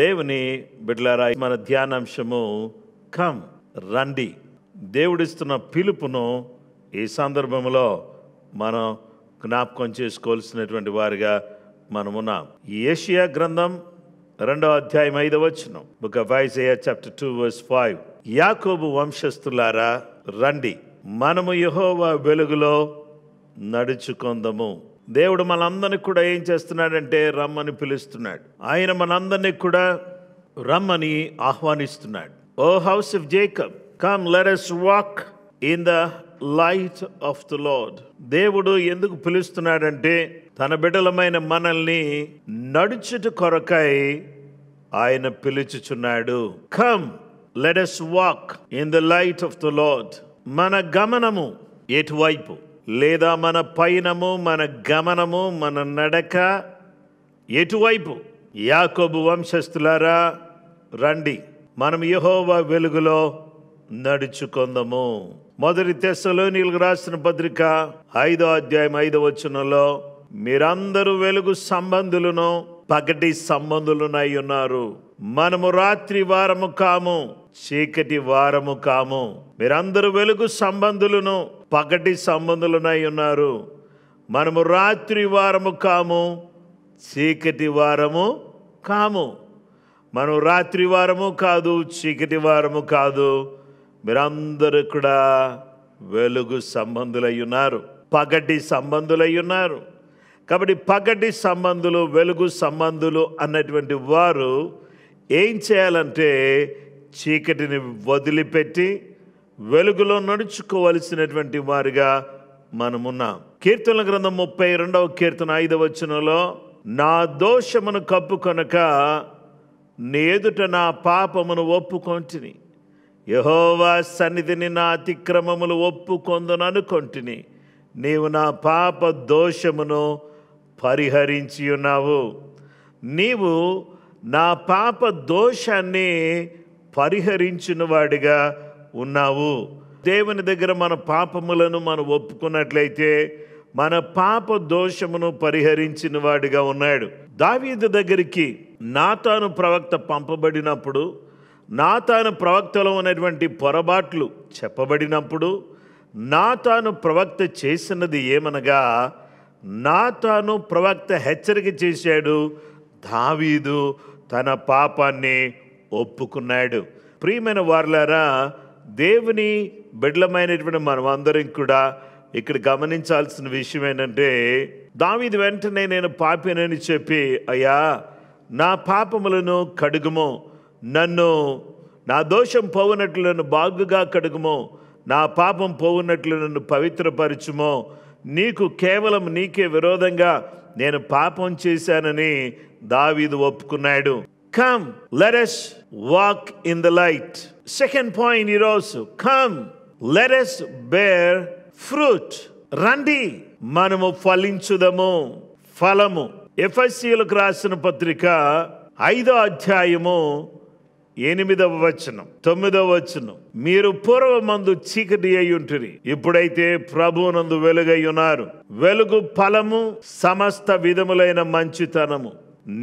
దేవుని బిడ్లారా మన ధ్యానాంశము కమ్ రండి దేవుడిస్తున్న పిలుపును ఈ సందర్భంలో మనం జ్ఞాపకం చేసుకోవాల్సినటువంటి వారిగా మనమున్నాం ఏషియా గ్రంథం రెండవ అధ్యాయం ఐదవ వచ్చిన book of Isaiah chapter two verse five యాకోబు వంశస్థులారా రండి మనము యహోవా వెలుగులో నడుచుకుందము దేవుడు మనందరికి కూడా ఏం చేస్తున్నాడంటే రమ్మని పిలుస్తున్నాడు ఆయన మనందరినీ కూడా రమ్మని ఆహ్వానిస్తున్నాడు O house of Jacob come let us walk in the light of the Lord దేవుడు ఎందుకు పిలుస్తున్నాడంటే తన బిడ్డలమైన మనల్ని నడుచుట కొరకై ఆయన పిలుచుచున్నాడు come let us walk in the light of the Lord మన గమనము ఎటువైపు లేదా మన పయనము మన గమనము మన నడక ఎటువైపు యాకోబు వంశస్థులారా రండి మనం యహోవా వెలుగులో నడుచుకుందాము మొదటి నీళ్ళు రాసిన పత్రిక ఐదో అధ్యాయం ఐదో వచనంలో మీరందరూ వెలుగు సంబంధులను పగటి సంబంధులునై ఉన్నారు మనము రాత్రి వారము కాము చీకటి వారము కాము మీరందరూ వెలుగు సంబంధులను పగటి సంబంధులనై ఉన్నారు మనము రాత్రి వారము కాము చీకటి వారము కాము మనం రాత్రి వారము కాదు చీకటి వారము కాదు మీరందరూ కూడా వెలుగు సంబంధులై ఉన్నారు పగటి సంబంధులై ఉన్నారు కాబట్టి పగటి సంబంధులు వెలుగు సంబంధులు అన్నటువంటి వారు ఏం చేయాలంటే చీకటిని వదిలిపెట్టి వెలుగులో నడుచుకోవలసినటువంటి వారిగా మనమున్నాం కీర్తన గ్రంథం ముప్పై రెండవ కీర్తన ఐదవ వచనంలో నా దోషమును కప్పుకొనక నీ ఎదుట నా పాపమును ఒప్పుకొంటిని యహోవా సన్నిధిని నా అతిక్రమములు ఒప్పుకొందుననుకొంటిని నీవు నా పాప దోషమును పరిహరించి ఉన్నావు నీవు నా పాప దోషాన్ని పరిహరించిన వాడిగా ఉన్నావు దేవుని దగ్గర మన పాపములను మనం ఒప్పుకున్నట్లయితే మన పాప దోషమును పరిహరించిన వాడిగా ఉన్నాడు దావీదు దగ్గరికి నాతాను ప్రవక్త పంపబడినప్పుడు నాతాను ప్రవక్తలో ఉన్నటువంటి పొరపాట్లు చెప్పబడినప్పుడు నాతాను ప్రవక్త చేసినది ఏమనగా నాతాను ప్రవక్త హెచ్చరిక చేశాడు దావీదు తన పాపాన్ని ఒప్పుకున్నాడు ప్రియమైన వార్లారా దేవుని బిడ్లమైనటువంటి మనం అందరం కూడా ఇక్కడ గమనించాల్సిన విషయం ఏంటంటే దావిది వెంటనే నేను పాపినని చెప్పి అయ్యా నా పాపములను కడుగుము నన్ను నా దోషం పోవునట్లు నన్ను బాగుగా కడుగుము నా పాపం పోవునట్లు నన్ను పవిత్రపరచుము నీకు కేవలం నీకే విరోధంగా నేను పాపం చేశానని దావీదు ఒప్పుకున్నాడు come let us walk in the light second point ఈరోజు come let us bear fruit రండి మనము ఫలించుదము ఫలము ఎఫ్ఎస్సీలకు రాసిన పత్రిక ఐదో అధ్యాయము ఎనిమిదవ వచనం తొమ్మిదవ వచనం మీరు పూర్వమందు చీకటి అయి ఉంటుంది ఇప్పుడైతే ప్రభువునందు వెలుగై ఉన్నారు వెలుగు ఫలము సమస్త విధములైన మంచితనము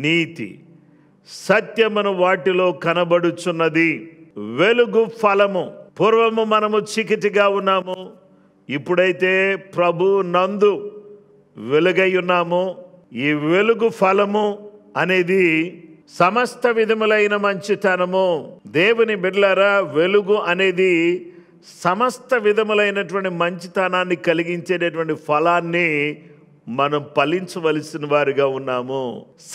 నీతి సత్యమును వాటిలో కనబడుచున్నది వెలుగు ఫలము పూర్వము మనము చికిటిగా ఉన్నాము ఇప్పుడైతే ప్రభు నందు వెలుగై ఉన్నాము ఈ వెలుగు ఫలము అనేది సమస్త విధములైన మంచితనము దేవుని బిడ్లరా వెలుగు అనేది సమస్త విధములైనటువంటి మంచితనాన్ని కలిగించేటటువంటి ఫలాన్ని మనం ఫలించవలసిన వారిగా ఉన్నాము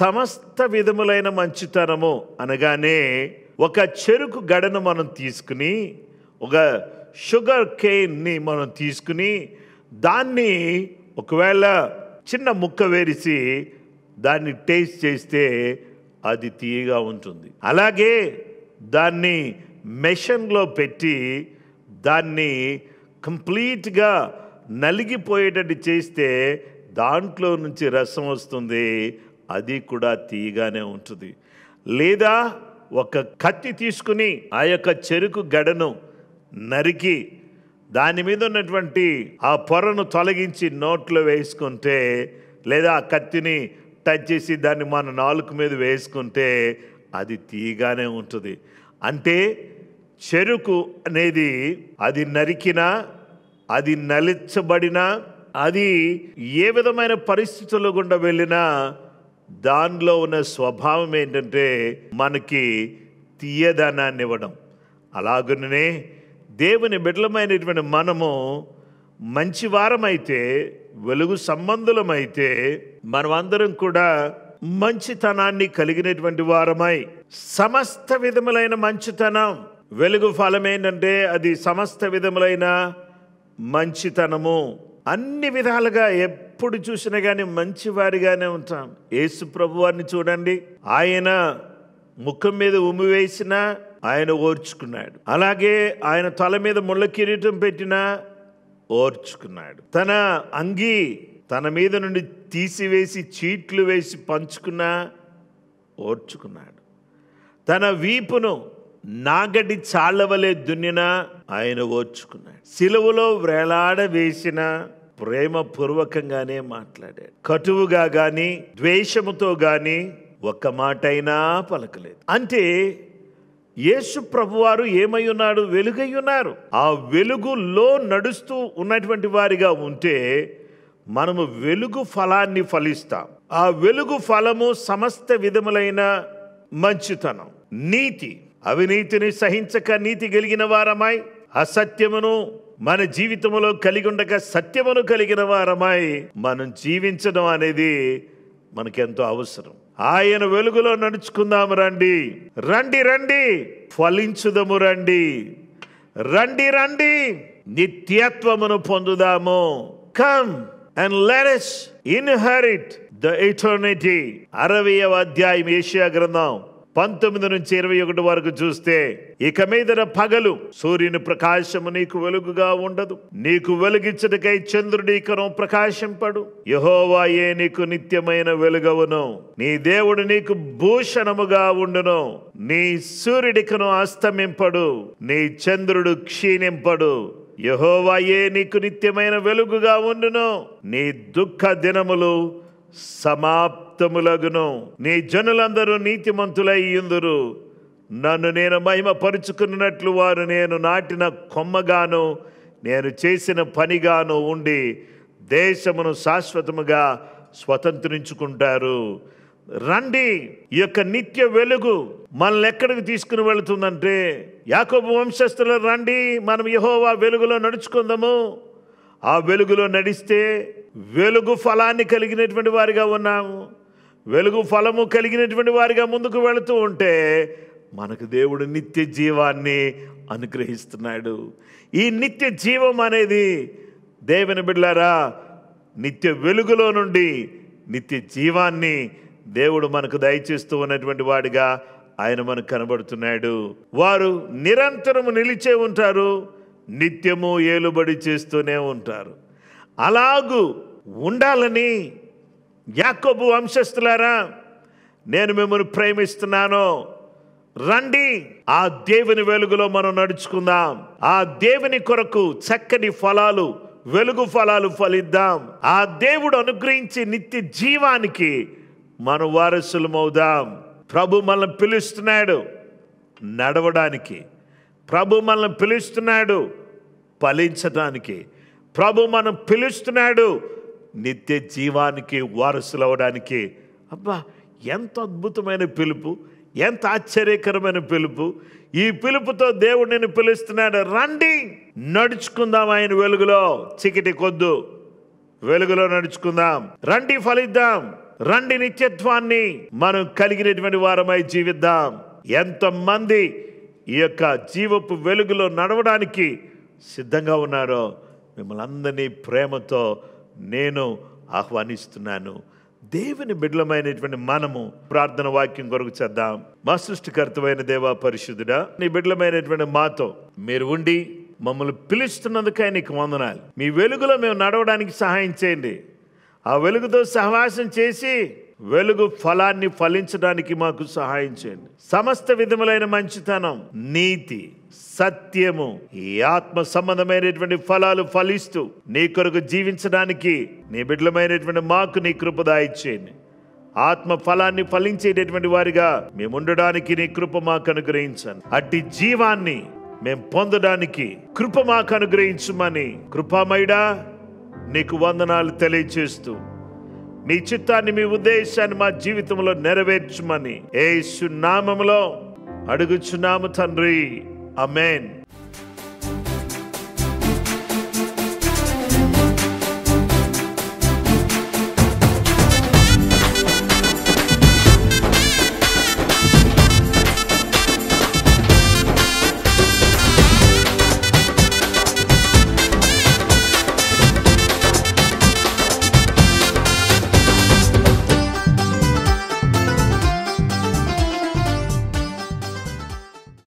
సమస్త విధములైన మంచితనము అనగానే ఒక చెరుకు గడను మనం తీసుకుని ఒక షుగర్ కేన్ని మనం తీసుకుని దాన్ని ఒకవేళ చిన్న ముక్క వేరిసి దాన్ని టేస్ట్ చేస్తే అది తీయగా ఉంటుంది అలాగే దాన్ని మెషన్లో పెట్టి దాన్ని కంప్లీట్గా నలిగిపోయేటట్టు చేస్తే దాంట్లో నుంచి రసం వస్తుంది అది కూడా తీగానే ఉంటుంది లేదా ఒక కత్తి తీసుకుని ఆ యొక్క చెరుకు గడను నరికి దాని మీద ఉన్నటువంటి ఆ పొరను తొలగించి నోట్లో వేసుకుంటే లేదా ఆ కత్తిని టచ్ చేసి దాన్ని మన నాలుక మీద వేసుకుంటే అది తీగానే ఉంటుంది అంటే చెరుకు అనేది అది నరికినా అది నలిచబడినా అది ఏ విధమైన పరిస్థితుల్లో గుండా వెళ్ళినా దానిలో ఉన్న స్వభావం ఏంటంటే మనకి తీయదనాన్ని ఇవ్వడం అలాగనే దేవుని బిడ్డలమైనటువంటి మనము మంచి వారమైతే వెలుగు సంబంధులమైతే మనమందరం కూడా మంచితనాన్ని కలిగినటువంటి వారమై సమస్త విధములైన మంచితనం వెలుగు ఫలం ఏంటంటే అది సమస్త విధములైన మంచితనము అన్ని విధాలుగా ఎప్పుడు చూసినా కానీ మంచివారిగానే ఉంటాం యేసు ప్రభు వారిని చూడండి ఆయన ముఖం మీద ఉమ్మి వేసినా ఆయన ఓర్చుకున్నాడు అలాగే ఆయన తల మీద ముళ్ళ కిరీటం పెట్టినా ఓర్చుకున్నాడు తన అంగి తన మీద నుండి తీసివేసి చీట్లు వేసి పంచుకున్నా ఓర్చుకున్నాడు తన వీపును నాగడి చాళ్ళవలే దున్నినా ఆయన ఓర్చుకున్నాడు సిలువలో వేలాడ వేసినా ప్రేమపూర్వకంగానే మాట్లాడాడు కటువుగా కానీ ద్వేషముతో కానీ ఒక్క మాటైనా పలకలేదు అంటే యేసు ప్రభువారు ఏమై ఉన్నాడు వెలుగై ఉన్నారు ఆ వెలుగులో నడుస్తూ ఉన్నటువంటి వారిగా ఉంటే మనము వెలుగు ఫలాన్ని ఫలిస్తాం ఆ వెలుగు ఫలము సమస్త విధములైన మంచితనం నీతి అవినీతిని సహించక నీతి కలిగిన వారమై అసత్యమును మన జీవితంలో కలిగి ఉండక సత్యమును కలిగిన వారమై మనం జీవించడం అనేది మనకెంతో అవసరం ఆయన వెలుగులో నడుచుకుందాము రండి రండి రండి ఫలించుదము రండి రండి రండి నిత్యత్వమును పొందుదాము come and let inherit the eternity అరవయవ అధ్యాయం ఏషియా గ్రంథం పంతొమ్మిది నుంచి ఇరవై ఒకటి వరకు చూస్తే ఇక మీద పగలు సూర్యుని ప్రకాశము నీకు వెలుగుగా ఉండదు నీకు వెలుగించటకై చంద్రుడి కను ప్రకాశింపడు యహోవాయే నీకు నిత్యమైన వెలుగవును నీ దేవుడు నీకు భూషణముగా ఉండును నీ సూర్యుడికను అస్తమింపడు నీ చంద్రుడు క్షీణింపడు యహోవాయే నీకు నిత్యమైన వెలుగుగా ఉండును నీ దుఃఖ దినములు సమాప్తములగును నీ జనులందరూ నీతిమంతులై ఇందురు నన్ను నేను మహిమపరుచుకున్నట్లు వారు నేను నాటిన కొమ్మగాను నేను చేసిన పనిగాను ఉండి దేశమును శాశ్వతముగా స్వతంత్రించుకుంటారు రండి ఈ యొక్క నిత్య వెలుగు మనల్ని ఎక్కడికి తీసుకుని వెళుతుందంటే యాకోబు వంశస్థులు రండి మనం యహోవా వెలుగులో నడుచుకుందాము ఆ వెలుగులో నడిస్తే వెలుగు ఫలాన్ని కలిగినటువంటి వారిగా ఉన్నాము వెలుగు ఫలము కలిగినటువంటి వారిగా ముందుకు వెళుతూ ఉంటే మనకు దేవుడు నిత్య జీవాన్ని అనుగ్రహిస్తున్నాడు ఈ నిత్య జీవం అనేది దేవుని బిడ్లారా నిత్య వెలుగులో నుండి నిత్య జీవాన్ని దేవుడు మనకు దయచేస్తూ ఉన్నటువంటి వాడిగా ఆయన మనకు కనబడుతున్నాడు వారు నిరంతరము నిలిచే ఉంటారు నిత్యము ఏలుబడి చేస్తూనే ఉంటారు అలాగూ ఉండాలని యాకోబు వంశస్థులారా నేను మిమ్మల్ని ప్రేమిస్తున్నాను రండి ఆ దేవుని వెలుగులో మనం నడుచుకుందాం ఆ దేవుని కొరకు చక్కని ఫలాలు వెలుగు ఫలాలు ఫలిద్దాం ఆ దేవుడు అనుగ్రహించి నిత్య జీవానికి మనం వారసులమవుదాం ప్రభు మనల్ని పిలుస్తున్నాడు నడవడానికి ప్రభు మనల్ని పిలుస్తున్నాడు ఫలించడానికి ప్రభు మనం పిలుస్తున్నాడు నిత్య జీవానికి అవడానికి అబ్బా ఎంత అద్భుతమైన పిలుపు ఎంత ఆశ్చర్యకరమైన పిలుపు ఈ పిలుపుతో దేవుడు నేను పిలుస్తున్నాడు రండి నడుచుకుందాం ఆయన వెలుగులో చికిటి కొద్దు వెలుగులో నడుచుకుందాం రండి ఫలిద్దాం రండి నిత్యత్వాన్ని మనం కలిగినటువంటి వారమై జీవిద్దాం మంది ఈ యొక్క జీవపు వెలుగులో నడవడానికి సిద్ధంగా ఉన్నారో మిమ్మల్ని అందరినీ ప్రేమతో నేను ఆహ్వానిస్తున్నాను దేవుని బిడ్డలమైనటువంటి మనము ప్రార్థన వాక్యం కొరకు చేద్దాం మా సృష్టికర్తమైన దేవా పరిశుద్ధుడా నీ బిడ్డలమైనటువంటి మాతో మీరు ఉండి మమ్మల్ని పిలుస్తున్నందుకై నీకు వందనాలి మీ వెలుగులో మేము నడవడానికి సహాయం చేయండి ఆ వెలుగుతో సహవాసం చేసి వెలుగు ఫలాన్ని ఫలించడానికి మాకు సహాయం చేయండి సమస్త విధములైన మంచితనం నీతి సత్యము ఈ ఆత్మ సంబంధమైనటువంటి ఫలాలు ఫలిస్తూ నీ కొరకు జీవించడానికి నీ బిడ్డలమైనటువంటి మాకు నీ కృపదాయిచ్చేయండి ఆత్మ ఫలాన్ని ఫలించేటటువంటి వారిగా మేము ఉండడానికి నీ కృప మాకు అనుగ్రహించాను అట్టి జీవాన్ని మేము పొందడానికి కృప మాకు అనుగ్రహించమని కృపామయుడా నీకు వందనాలు తెలియచేస్తూ మీ చిత్తాన్ని మీ ఉద్దేశాన్ని మా జీవితంలో నెరవేర్చమని ఏ సున్నామంలో అడుగుచున్నాము తండ్రి అమేన్